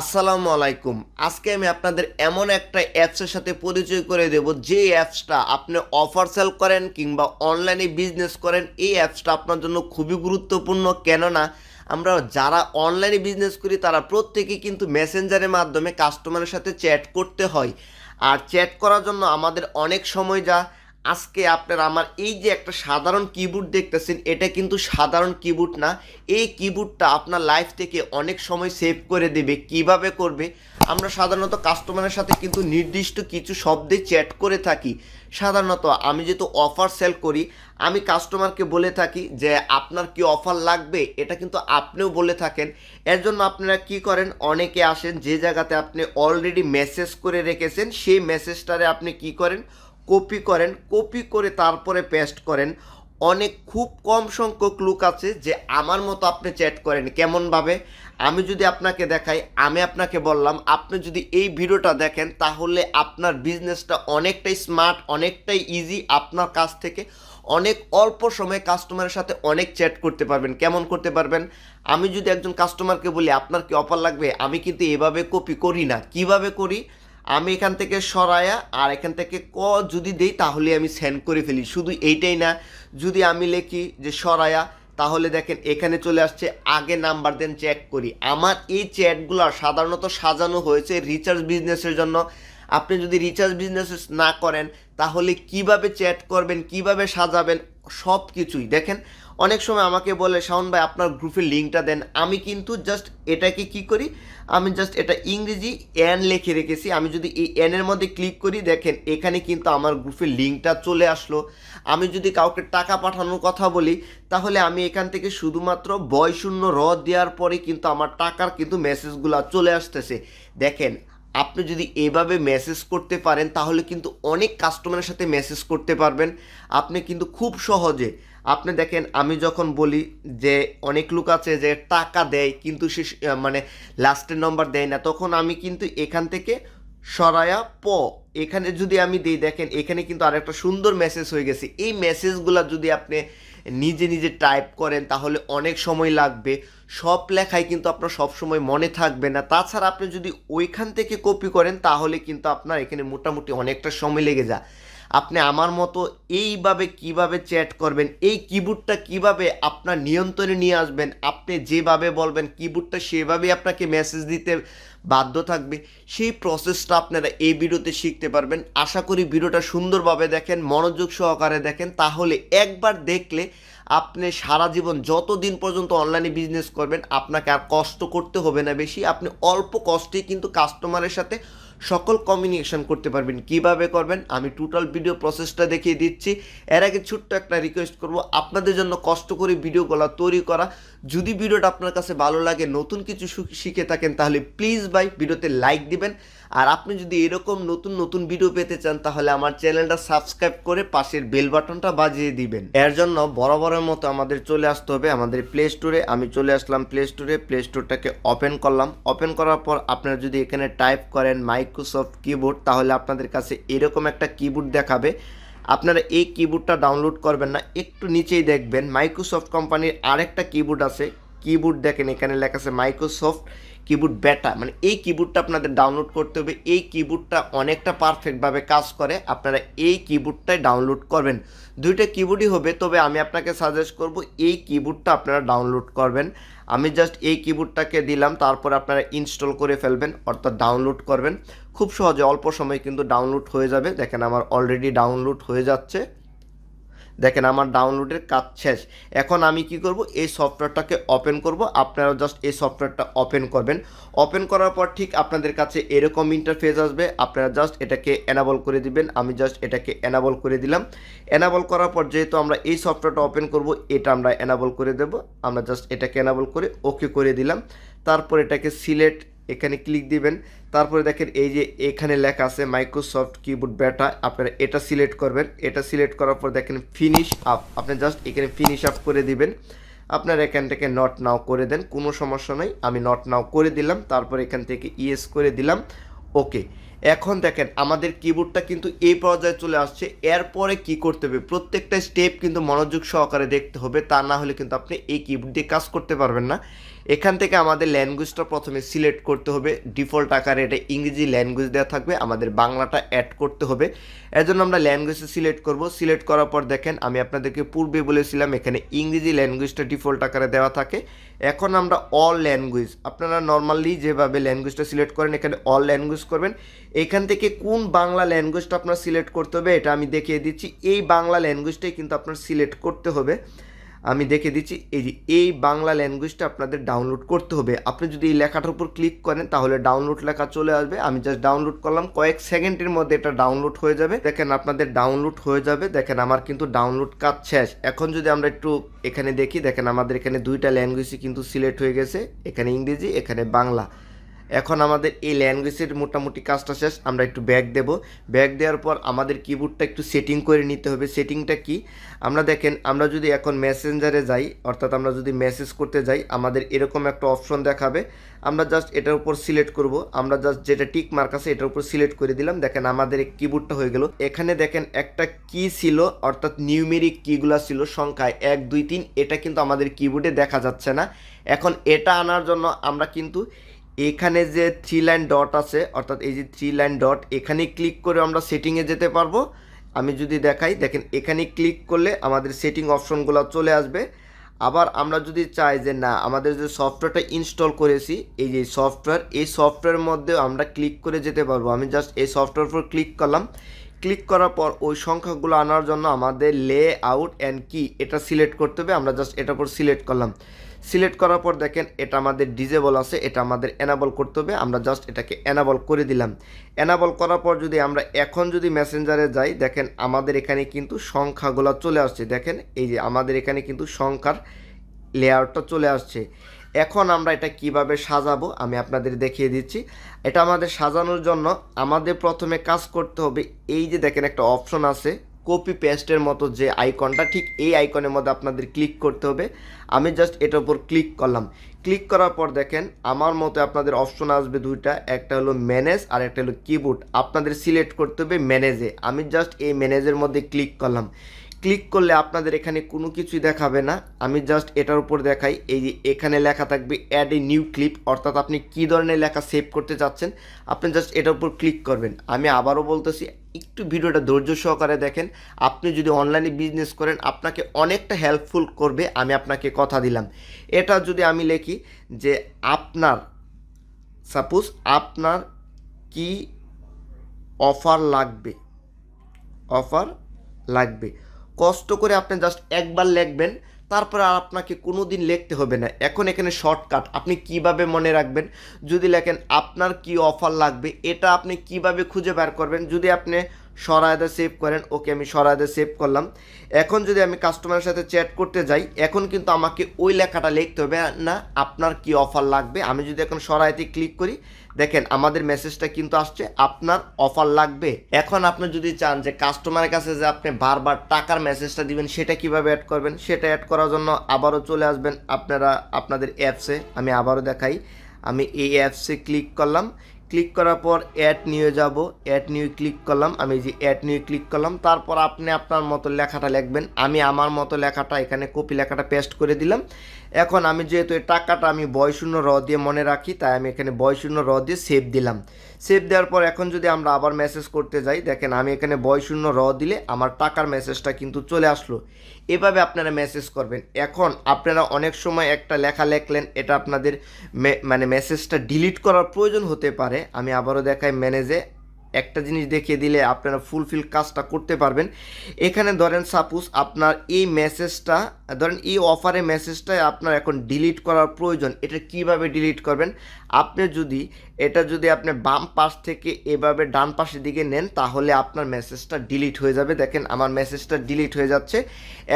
আসসালামু আলাইকুম আজকে আমি আপনাদের এমন একটা অ্যাপসের সাথে পরিচয় করে দেব যে অ্যাপসটা আপনি অফার সেল করেন কিংবা অনলাইনে বিজনেস করেন এই অ্যাপসটা আপনার জন্য খুবই গুরুত্বপূর্ণ কেননা আমরা যারা অনলাইনে বিজনেস করি তারা প্রত্যেকে কিন্তু মেসেঞ্জারের মাধ্যমে কাস্টমারের সাথে চ্যাট করতে হয় আর চ্যাট করার জন্য আমাদের অনেক সময় যা আজকে আপনার আমার এই যে একটা সাধারণ কিবোর্ড দেখতেছেন এটা কিন্তু সাধারণ কিবোর্ড না এই কিবোর্ডটা আপনার লাইফ থেকে অনেক সময় সেভ করে দেবে কিভাবে করবে আমরা সাধারণত কাস্টমারের সাথে কিন্তু নির্দিষ্ট কিছু শব্দে চ্যাট করে থাকি সাধারণত আমি যেহেতু অফার সেল করি আমি কাস্টমারকে বলে থাকি যে আপনার কি অফার লাগবে এটা কিন্তু আপনিও বলে থাকেন এর জন্য আপনারা কি করেন অনেকে আসেন যে জায়গাতে আপনি অলরেডি মেসেজ করে রেখেছেন সেই মেসেজটারে আপনি কি করেন কপি করেন কপি করে তারপরে পেস্ট করেন অনেক খুব কম সংখ্যক লোক আছে যে আমার মতো আপনি চ্যাট করেন কেমনভাবে আমি যদি আপনাকে দেখাই আমি আপনাকে বললাম আপনি যদি এই ভিডিওটা দেখেন তাহলে আপনার বিজনেসটা অনেকটাই স্মার্ট অনেকটাই ইজি আপনার কাছ থেকে অনেক অল্প সময়ে কাস্টমারের সাথে অনেক চ্যাট করতে পারবেন কেমন করতে পারবেন আমি যদি একজন কাস্টমারকে বলি আপনার কি অফার লাগবে আমি কিন্তু এভাবে কপি করি না কিভাবে করি আমি এখান থেকে সরায়া আর এখান থেকে ক যদি দেই তাহলে আমি সেন্ড করে ফেলি শুধু এইটাই না যদি আমি লেখি যে সরায়া তাহলে দেখেন এখানে চলে আসছে আগে নাম্বার দেন চেক করি আমার এই চ্যাটগুলো সাধারণত সাজানো হয়েছে রিচার্জ বিজনেসের জন্য আপনি যদি রিচার্জ বিজনেস না করেন তাহলে কিভাবে চ্যাট করবেন কিভাবে সাজাবেন সব কিছুই দেখেন অনেক সময় আমাকে বলে শাওন ভাই আপনার গ্রুপের লিঙ্কটা দেন আমি কিন্তু জাস্ট এটাকে কি করি আমি জাস্ট এটা ইংরেজি এন লিখে রেখেছি আমি যদি এই এনের মধ্যে ক্লিক করি দেখেন এখানে কিন্তু আমার গ্রুপের লিঙ্কটা চলে আসলো আমি যদি কাউকে টাকা পাঠানোর কথা বলি তাহলে আমি এখান থেকে শুধুমাত্র বয়শূন্য র দেওয়ার পরে কিন্তু আমার টাকার কিন্তু মেসেজগুলো চলে আসতেছে দেখেন আপনি যদি এভাবে মেসেজ করতে পারেন তাহলে কিন্তু অনেক কাস্টমারের সাথে মেসেজ করতে পারবেন আপনি কিন্তু খুব সহজে আপনি দেখেন আমি যখন বলি যে অনেক লোক আছে যে টাকা দেয় কিন্তু সে মানে লাস্টের নম্বর দেয় না তখন আমি কিন্তু এখান থেকে সরায়া প এখানে যদি আমি দিই দেখেন এখানে কিন্তু আরেকটা সুন্দর মেসেজ হয়ে গেছে এই মেসেজগুলো যদি আপনি নিজে নিজে টাইপ করেন তাহলে অনেক সময় লাগবে সব লেখাই কিন্তু আপনার সব সময় মনে থাকবে না তাছাড়া আপনি যদি ওইখান থেকে কপি করেন তাহলে কিন্তু আপনার এখানে মোটামুটি অনেকটা সময় লেগে যায় আপনি আমার মতো এইভাবে কিভাবে চ্যাট করবেন এই কিবোর্ডটা কিভাবে আপনার নিয়ন্ত্রণে নিয়ে আসবেন আপনি যেভাবে বলবেন কিবোর্ডটা সেভাবেই আপনাকে মেসেজ দিতে বাধ্য থাকবে সেই প্রসেসটা আপনারা এই ভিডিওতে শিখতে পারবেন আশা করি ভিডিওটা সুন্দরভাবে দেখেন মনোযোগ সহকারে দেখেন তাহলে একবার দেখলে আপনি সারা জীবন যত দিন পর্যন্ত অনলাইনে বিজনেস করবেন আপনাকে আর কষ্ট করতে হবে না বেশি আপনি অল্প কষ্টেই কিন্তু কাস্টমারের সাথে সকল কমিউনিকেশন করতে পারবেন কিভাবে করবেন আমি টোটাল ভিডিও প্রসেসটা দেখিয়ে দিচ্ছি এর আগে ছোট্ট একটা রিকোয়েস্ট করব আপনাদের জন্য কষ্ট করে ভিডিওগুলো তৈরি করা যদি ভিডিওটা আপনার কাছে ভালো লাগে নতুন কিছু শিখে থাকেন তাহলে প্লিজ ভাই ভিডিওতে লাইক দিবেন আর আপনি যদি এরকম নতুন নতুন ভিডিও পেতে চান তাহলে আমার চ্যানেলটা সাবস্ক্রাইব করে পাশের বেল বাটনটা বাজিয়ে দিবেন এর জন্য বরাবরের মতো আমাদের চলে আসতে হবে আমাদের প্লে স্টোরে আমি চলে আসলাম প্লে স্টোরে প্লে স্টোরটাকে ওপেন করলাম ওপেন করার পর আপনারা যদি এখানে টাইপ করেন মাই মাইক্রোসফট কিবোর্ড তাহলে আপনাদের কাছে এরকম একটা কিবোর্ড দেখাবে আপনারা এই কিবোর্ডটা ডাউনলোড করবেন না একটু নিচেই দেখবেন মাইক্রোসফট কোম্পানির আরেকটা কিবোর্ড আছে কিবোর্ড দেখেন এখানে লেখা আছে মাইক্রোসফট কিবোর্ড বেটা মানে এই কিবোর্ডটা আপনাদের ডাউনলোড করতে হবে এই কিবোর্ডটা অনেকটা পারফেক্টভাবে কাজ করে আপনারা এই কিবোর্ডটাই ডাউনলোড করবেন দুইটা কিবোর্ডই হবে তবে আমি আপনাকে সাজেস্ট করব এই কিবোর্ডটা আপনারা ডাউনলোড করবেন আমি জাস্ট এই কিবোর্ডটাকে দিলাম তারপর আপনারা ইনস্টল করে ফেলবেন অর্থাৎ ডাউনলোড করবেন খুব সহজে অল্প সময়ে কিন্তু ডাউনলোড হয়ে যাবে দেখেন আমার অলরেডি ডাউনলোড হয়ে যাচ্ছে দেখেন আমার ডাউনলোডের কাজ শেষ এখন আমি কি করব এই সফটওয়্যারটাকে ওপেন করব আপনারা জাস্ট এই সফটওয়্যারটা ওপেন করবেন ওপেন করার পর ঠিক আপনাদের কাছে এরকম ইন্টারফেস আসবে আপনারা জাস্ট এটাকে এনাবল করে দিবেন আমি জাস্ট এটাকে এনাবল করে দিলাম এনাবল করার পর যেহেতু আমরা এই সফটওয়্যারটা ওপেন করব এটা আমরা এনাবল করে দেব আমরা জাস্ট এটাকে এনাবল করে ওকে করে দিলাম তারপর এটাকে সিলেক্ট এখানে ক্লিক দিবেন তারপরে দেখেন এই যে এখানে লেখা আছে মাইক্রোসফট কিবোর্ড ব্যাটা আপনারা এটা সিলেক্ট করবেন এটা সিলেক্ট করার পর দেখেন ফিনিশ আপ আপনি জাস্ট এখানে ফিনিশ আপ করে দিবেন আপনার এখান থেকে নট নাও করে দেন কোনো সমস্যা নাই আমি নট নাও করে দিলাম তারপর এখান থেকে ইয়েস করে দিলাম ওকে এখন দেখেন আমাদের কিবোর্ডটা কিন্তু এই পর্যায়ে চলে আসছে এরপরে কি করতে হবে প্রত্যেকটা স্টেপ কিন্তু মনোযোগ সহকারে দেখতে হবে তা না হলে কিন্তু আপনি এই কিবোর্ড দিয়ে কাজ করতে পারবেন না এখান থেকে আমাদের ল্যাঙ্গুয়েজটা প্রথমে সিলেক্ট করতে হবে ডিফল্ট আকারে এটা ইংরেজি ল্যাঙ্গুয়েজ দেওয়া থাকবে আমাদের বাংলাটা অ্যাড করতে হবে এর জন্য আমরা ল্যাঙ্গুয়েজটা সিলেক্ট করব সিলেক্ট করার পর দেখেন আমি আপনাদেরকে পূর্বে বলেছিলাম এখানে ইংরেজি ল্যাঙ্গুয়েজটা ডিফল্ট আকারে দেওয়া থাকে এখন আমরা অল ল্যাঙ্গুয়েজ আপনারা নর্মালি যেভাবে ল্যাঙ্গুয়েজটা সিলেক্ট করেন এখানে অল ল্যাঙ্গুয়েজ করবেন এখান থেকে কোন বাংলা ল্যাঙ্গুয়েজটা আপনার সিলেক্ট করতে হবে এটা আমি দেখিয়ে দিচ্ছি এই বাংলা ল্যাঙ্গুয়েজটাই কিন্তু আপনার সিলেক্ট করতে হবে আমি দেখে দিচ্ছি এই যে এই বাংলা ল্যাঙ্গুয়েজটা আপনাদের ডাউনলোড করতে হবে আপনি যদি এই লেখাটার উপর ক্লিক করেন তাহলে ডাউনলোড লেখা চলে আসবে আমি জাস্ট ডাউনলোড করলাম কয়েক সেকেন্ডের মধ্যে এটা ডাউনলোড হয়ে যাবে দেখেন আপনাদের ডাউনলোড হয়ে যাবে দেখেন আমার কিন্তু ডাউনলোড কাজ শেষ এখন যদি আমরা একটু এখানে দেখি দেখেন আমাদের এখানে দুইটা ল্যাঙ্গুয়েজই কিন্তু সিলেক্ট হয়ে গেছে এখানে ইংরেজি এখানে বাংলা এখন আমাদের এই ল্যাঙ্গুয়েজের মোটামুটি কাজটা শেষ আমরা একটু ব্যাক দেব ব্যাক দেওয়ার পর আমাদের কিবোর্ডটা একটু সেটিং করে নিতে হবে সেটিংটা কি আমরা দেখেন আমরা যদি এখন মেসেঞ্জারে যাই অর্থাৎ আমরা যদি মেসেজ করতে যাই আমাদের এরকম একটা অপশন দেখাবে আমরা জাস্ট এটার উপর সিলেক্ট করব আমরা জাস্ট যেটা টিক মার্ক আছে এটার উপর সিলেক্ট করে দিলাম দেখেন আমাদের কিবোর্ডটা হয়ে গেল এখানে দেখেন একটা কি ছিল অর্থাৎ নিউমেরিক কিগুলা ছিল সংখ্যায় এক দুই তিন এটা কিন্তু আমাদের কিবোর্ডে দেখা যাচ্ছে না এখন এটা আনার জন্য আমরা কিন্তু এখানে যে থ্রি লাইন ডট আছে অর্থাৎ এই যে থ্রি লাইন ডট এখানে ক্লিক করে আমরা সেটিংয়ে যেতে পারবো আমি যদি দেখাই দেখেন এখানে ক্লিক করলে আমাদের সেটিং অপশনগুলো চলে আসবে আবার আমরা যদি চাই যে না আমাদের যে সফটওয়্যারটা ইনস্টল করেছি এই যে সফটওয়্যার এই সফটওয়্যারের মধ্যে আমরা ক্লিক করে যেতে পারবো আমি জাস্ট এই সফটওয়্যার উপর ক্লিক করলাম ক্লিক করার পর ওই সংখ্যাগুলো আনার জন্য আমাদের লে আউট অ্যান্ড কি এটা সিলেক্ট করতে হবে আমরা জাস্ট এটার উপর সিলেক্ট করলাম সিলেক্ট করার পর দেখেন এটা আমাদের ডিজেবল আছে এটা আমাদের অ্যানাবল করতে হবে আমরা জাস্ট এটাকে অ্যানাবল করে দিলাম অ্যানাবল করার পর যদি আমরা এখন যদি মেসেঞ্জারে যাই দেখেন আমাদের এখানে কিন্তু সংখ্যাগুলো চলে আসছে দেখেন এই যে আমাদের এখানে কিন্তু সংখ্যার লেয়ারটা চলে আসছে এখন আমরা এটা কিভাবে সাজাবো আমি আপনাদের দেখিয়ে দিচ্ছি এটা আমাদের সাজানোর জন্য আমাদের প্রথমে কাজ করতে হবে এই যে দেখেন একটা অপশন আছে কপি পেস্টের মতো যে আইকনটা ঠিক এই আইকনের মধ্যে আপনাদের ক্লিক করতে হবে আমি জাস্ট এটার উপর ক্লিক করলাম ক্লিক করার পর দেখেন আমার মতে আপনাদের অপশন আসবে দুইটা একটা হলো ম্যানেজ আর একটা হলো কিবোর্ড আপনাদের সিলেক্ট করতে হবে ম্যানেজে আমি জাস্ট এই ম্যানেজের মধ্যে ক্লিক করলাম ক্লিক করলে আপনাদের এখানে কোনো কিছুই দেখাবে না আমি জাস্ট এটার উপর দেখাই এই যে এখানে লেখা থাকবে অ্যাড এ নিউ ক্লিপ অর্থাৎ আপনি কি ধরনের লেখা সেভ করতে চাচ্ছেন আপনি জাস্ট এটার উপর ক্লিক করবেন আমি আবারও বলতেছি একটু ভিডিওটা ধৈর্য সহকারে দেখেন আপনি যদি অনলাইনে বিজনেস করেন আপনাকে অনেকটা হেল্পফুল করবে আমি আপনাকে কথা দিলাম এটা যদি আমি লিখি যে আপনার সাপোজ আপনার কি অফার লাগবে অফার লাগবে কষ্ট করে আপনি জাস্ট একবার লেখবেন তারপর আর আপনাকে কোনো দিন লিখতে হবে না এখন এখানে শর্টকাট আপনি কিভাবে মনে রাখবেন যদি লেখেন আপনার কি অফার লাগবে এটা আপনি কিভাবে খুঁজে বার করবেন যদি আপনি সরায়দা সেভ করেন ওকে আমি সরায়দা সেভ করলাম এখন যদি আমি কাস্টমারের সাথে চ্যাট করতে যাই এখন কিন্তু আমাকে ওই লেখাটা লিখতে হবে না আপনার কি অফার লাগবে আমি যদি এখন সরায়তে ক্লিক করি দেখেন আমাদের মেসেজটা কিন্তু আসছে আপনার অফার লাগবে এখন আপনি যদি চান যে কাস্টমারের কাছে যে আপনি বারবার টাকার মেসেজটা দিবেন সেটা কিভাবে অ্যাড করবেন সেটা অ্যাড করার জন্য আবারও চলে আসবেন আপনারা আপনাদের অ্যাপসে আমি আবারও দেখাই আমি এই অ্যাপসে ক্লিক করলাম ক্লিক করার পর অ্যাড নিয়ে যাব অ্যাড নিয়ে ক্লিক করলাম আমি যে অ্যাড নিয়ে ক্লিক করলাম তারপর আপনি আপনার মতো লেখাটা লিখবেন আমি আমার মতো লেখাটা এখানে কপি লেখাটা পেস্ট করে দিলাম এখন আমি যেহেতু এই টাকাটা আমি বয়শূন্য র দিয়ে মনে রাখি তাই আমি এখানে বয়শূন্য র দিয়ে সেভ দিলাম সেভ দেওয়ার পর এখন যদি আমরা আবার মেসেজ করতে যাই দেখেন আমি এখানে বয় শূন্য র দিলে আমার টাকার মেসেজটা কিন্তু চলে আসলো এভাবে আপনারা মেসেজ করবেন এখন আপনারা অনেক সময় একটা লেখা লেখলেন এটা আপনাদের মানে মেসেজটা ডিলিট করার প্রয়োজন হতে পারে আমি আবারও দেখাই ম্যানেজে একটা জিনিস দেখিয়ে দিলে আপনারা ফুলফিল কাজটা করতে পারবেন এখানে ধরেন সাপোজ আপনার এই মেসেজটা ধরেন এই অফারে মেসেজটা আপনার এখন ডিলিট করার প্রয়োজন এটা কিভাবে ডিলিট করবেন আপনি যদি এটা যদি আপনি বাম পাশ থেকে এভাবে ডান পাশের দিকে নেন তাহলে আপনার মেসেজটা ডিলিট হয়ে যাবে দেখেন আমার মেসেজটা ডিলিট হয়ে যাচ্ছে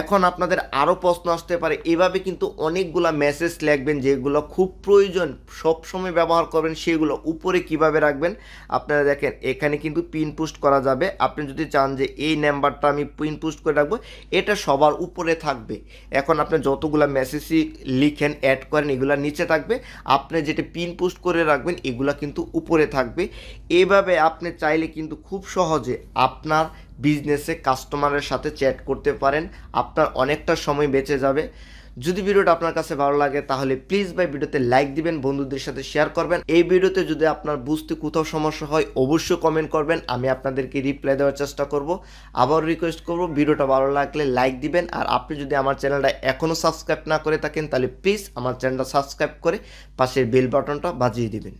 এখন আপনাদের আরও প্রশ্ন আসতে পারে এভাবে কিন্তু অনেকগুলো মেসেজ লিখবেন যেগুলো খুব প্রয়োজন সব সময় ব্যবহার করবেন সেগুলো উপরে কিভাবে রাখবেন আপনারা দেখেন এখানে কিন্তু পিন পোস্ট করা যাবে আপনি যদি চান যে এই নাম্বারটা আমি পিন পোস্ট করে রাখবো এটা সবার উপরে থাকবে এখন আপনি যতগুলো মেসেজই লিখেন অ্যাড করেন এগুলো নিচে থাকবে আপনি যেটা পিন পোস্ট করে রাখবেন এগুলা কিন্তু উপরে থাকবে এভাবে আপনি চাইলে কিন্তু খুব সহজে আপনার বিজনেসে কাস্টমারের সাথে চ্যাট করতে পারেন আপনার অনেকটা সময় বেঁচে যাবে যদি ভিডিওটা আপনার কাছে ভালো লাগে তাহলে প্লিজ ভাই ভিডিওতে লাইক দিবেন বন্ধুদের সাথে শেয়ার করবেন এই ভিডিওতে যদি আপনার বুঝতে কোথাও সমস্যা হয় অবশ্যই কমেন্ট করবেন আমি আপনাদেরকে রিপ্লাই দেওয়ার চেষ্টা করব আবার রিকোয়েস্ট করব ভিডিওটা ভালো লাগলে লাইক দিবেন আর আপনি যদি আমার চ্যানেলটা এখনও সাবস্ক্রাইব না করে থাকেন তাহলে প্লিজ আমার চ্যানেলটা সাবস্ক্রাইব করে পাশের বেল বাটনটা বাজিয়ে দিবেন